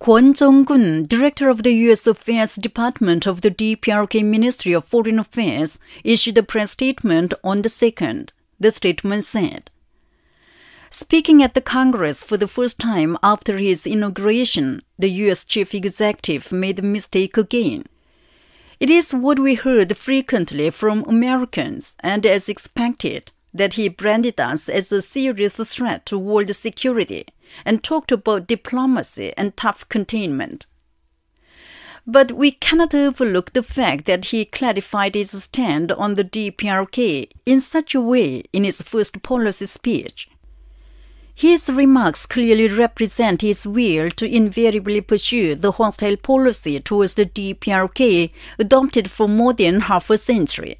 Kwon Jong-gun, director of the U.S. Affairs Department of the DPRK Ministry of Foreign Affairs, issued a press statement on the 2nd. The statement said, Speaking at the Congress for the first time after his inauguration, the U.S. chief executive made a mistake again. It is what we heard frequently from Americans, and as expected, that he branded us as a serious threat to world security and talked about diplomacy and tough containment. But we cannot overlook the fact that he clarified his stand on the DPRK in such a way in his first policy speech. His remarks clearly represent his will to invariably pursue the hostile policy towards the DPRK adopted for more than half a century.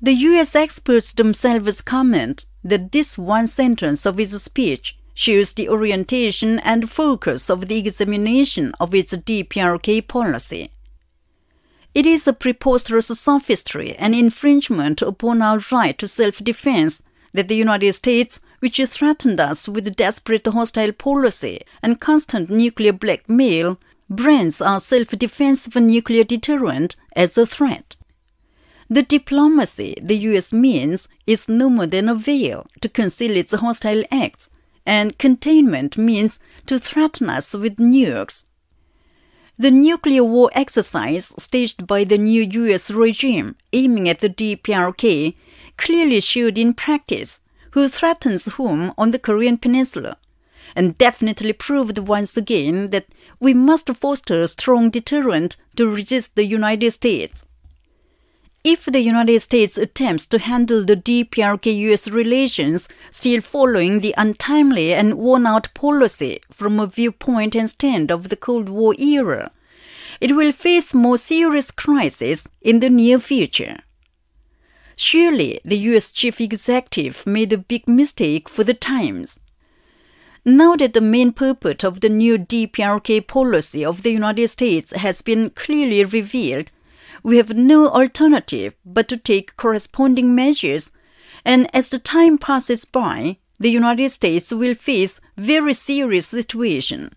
The US experts themselves comment that this one sentence of his speech shows the orientation and focus of the examination of its DPRK policy. It is a preposterous sophistry and infringement upon our right to self defense that the United States, which threatened us with desperate hostile policy and constant nuclear blackmail, brands our self defensive nuclear deterrent as a threat. The diplomacy the US means is no more than a veil to conceal its hostile acts and containment means to threaten us with nukes. The nuclear war exercise staged by the new US regime aiming at the DPRK clearly showed in practice who threatens whom on the Korean Peninsula, and definitely proved once again that we must foster a strong deterrent to resist the United States if the United States attempts to handle the DPRK US relations still following the untimely and worn out policy from a viewpoint and stand of the Cold War era, it will face more serious crises in the near future. Surely the US chief executive made a big mistake for the times. Now that the main purpose of the new DPRK policy of the United States has been clearly revealed, we have no alternative but to take corresponding measures. And as the time passes by, the United States will face very serious situation.